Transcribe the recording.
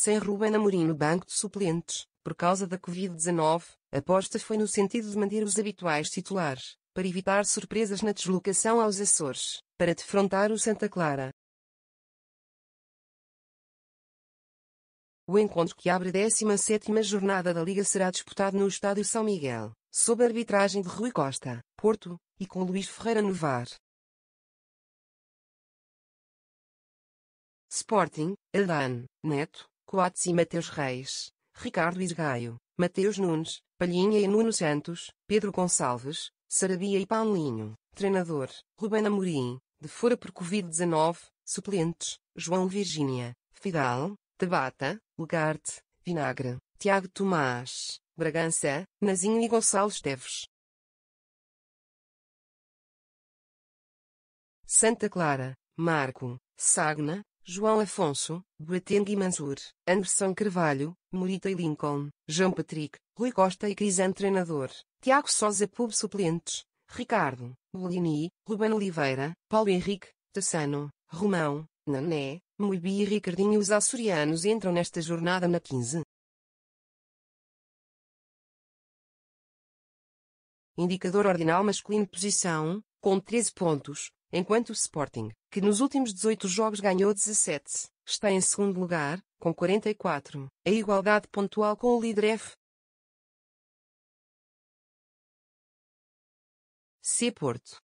Sem Ruben Amorim no banco de suplentes, por causa da Covid-19, a aposta foi no sentido de manter os habituais titulares, para evitar surpresas na deslocação aos Açores, para defrontar o Santa Clara. O encontro que abre a 17 jornada da Liga será disputado no Estádio São Miguel, sob a arbitragem de Rui Costa, Porto, e com Luís Ferreira Novar. Sporting, Adan, Neto, Coates e Mateus Reis, Ricardo Isgaio, Mateus Nunes, Palhinha e Nuno Santos, Pedro Gonçalves, Sarabia e Paulinho, treinador, Ruben Amorim, de fora por Covid-19, suplentes, João Virgínia, Fidal, Tabata, Lugarte, Vinagre, Tiago Tomás, Bragança, Nazinho e Gonçalves Teves. Santa Clara, Marco, Sagna, João Afonso, Boateng e Mansur, Anderson Carvalho, Morita e Lincoln, João Patrick, Rui Costa e Crisan treinador, Tiago Sosa Pub suplentes, Ricardo, Bolini, Ruben Oliveira, Paulo Henrique, Tassano, Romão, Nané, Muibi e Ricardinho os açorianos entram nesta jornada na 15. Indicador ordinal masculino posição, com 13 pontos, enquanto o Sporting, que nos últimos 18 jogos ganhou 17, está em segundo lugar, com 44, a igualdade pontual com o líder F. C. Porto.